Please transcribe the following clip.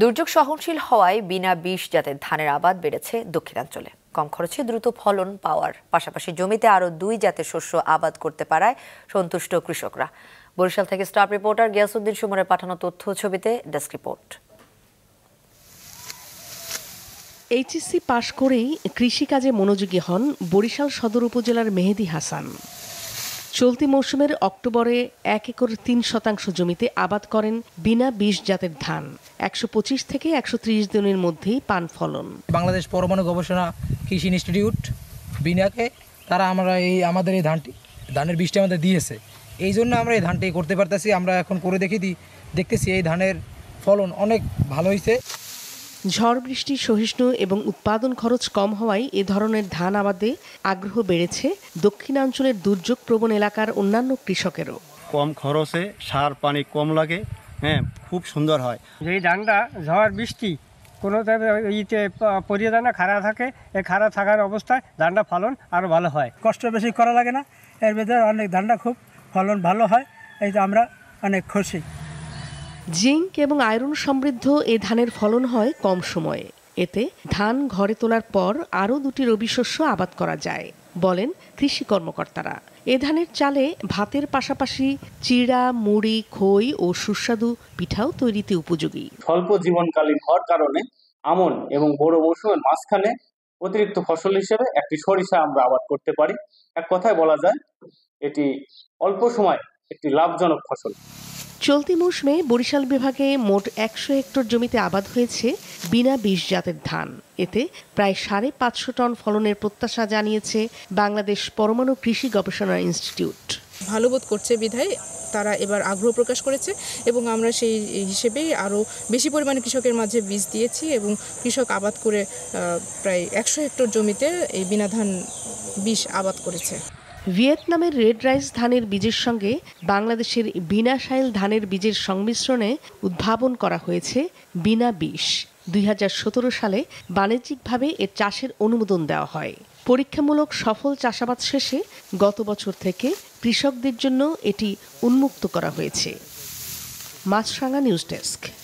দুর্যোগ সহনশীল হওয়ায় বিনা বিষ জাতের ধানের আবাদ বেড়েছে দক্ষিণাঞ্চলে কম খরচে দ্রুত ফলন পাওয়ার পাশাপাশি জমিতে আরও দুই জাতের শস্য আবাদ করতে পারায় সন্তুষ্ট কৃষকরা বরিশাল থেকে স্টাফ রিপোর্টার গিয়াসুদ্দিন সুমরের পাঠানো তথ্য ছবিতে ডেস্ক রিপোর্ট এইচএসসি পাশ করেই কৃষিকাজে মনোযোগী হন বরিশাল সদর উপজেলার মেহেদি হাসান চলতি মৌসুমের অক্টোবরে এক একর তিন শতাংশ জমিতে আবাদ করেন বিনা বিষ জাতের ধান একশো পঁচিশ থেকে একশো ত্রিশ দিনের মধ্যেই পান ফলন বাংলাদেশ পরমাণু গবেষণা কৃষি ইনস্টিটিউট বিনাকে তারা আমরা এই আমাদের এই ধানটি ধানের বীজটা আমাদের দিয়েছে এই জন্য আমরা এই ধানটি করতে পারতেছি আমরা এখন করে দেখি দিই দেখতেছি এই ধানের ফলন অনেক ভালো হয়েছে ঝড় বৃষ্টি সহিষ্ণু এবং উৎপাদন খরচ কম হওয়ায় এ ধরনের ধান আবাদে আগ্রহ বেড়েছে দক্ষিণাঞ্চলের দুর্যোগ প্রবণ এলাকার অন্যান্য কৃষকেরও কম খরচে সার পানি কম লাগে হ্যাঁ খুব সুন্দর হয় এই ধানটা ঝড় বৃষ্টি কোনো ইতে পরিয়ে দানা খাড়া থাকে এই খাড়া থাকার অবস্থায় ধানটা ফলন আরও ভালো হয় কষ্ট বেশি করা লাগে না এর ভেতরে অনেক ধানটা খুব ফলন ভালো হয় এই আমরা অনেক খুশি জিঙ্ক এবং আয়রন সমৃদ্ধ এ ধানের ফলন হয় কম সময়ে এতে ধান ঘরে তোলার পর আরও দুটি রবি শস্য আবাদ করা যায় বলেন কৃষি কর্মকর্তারা এ ধানের চালে ভাতের পাশাপাশি চিড়া মুড়ি খই ও সুস্বাদু পিঠাও তৈরিতে উপযোগী স্বল্প জীবনকালীন হওয়ার কারণে আমন এবং বড় মৌসুমের মাঝখানে অতিরিক্ত ফসল হিসেবে একটি সরিষা আমরা আবাদ করতে পারি এক কথায় বলা যায় এটি অল্প সময় একটি লাভজনক ফসল চলতি মৌসুমে বরিশাল বিভাগে মোট একশো হেক্টর জমিতে আবাদ হয়েছে বিনা বিষ জাতের ধান এতে প্রায় সাড়ে পাঁচশো টন ফলনের প্রত্যাশা জানিয়েছে বাংলাদেশ পরমাণু কৃষি গবেষণা ইনস্টিটিউট ভালো বোধ করছে বিধায় তারা এবার আগ্রহ প্রকাশ করেছে এবং আমরা সেই হিসেবেই আরও বেশি পরিমাণে কৃষকের মাঝে বীজ দিয়েছি এবং কৃষক আবাদ করে প্রায় একশো হেক্টর জমিতে এই বিনা ধান বিষ আবাদ করেছে ভিয়েতনামের রেড রাইস ধানের বীজের সঙ্গে বাংলাদেশের বিনা সাইল ধানের বীজের সংমিশ্রণে উদ্ভাবন করা হয়েছে বিনা বিষ দুই সালে বাণিজ্যিকভাবে এর চাষের অনুমোদন দেওয়া হয় পরীক্ষামূলক সফল চাষাবাদ শেষে গত বছর থেকে কৃষকদের জন্য এটি উন্মুক্ত করা হয়েছে মাছরাঙা নিউজ ডেস্ক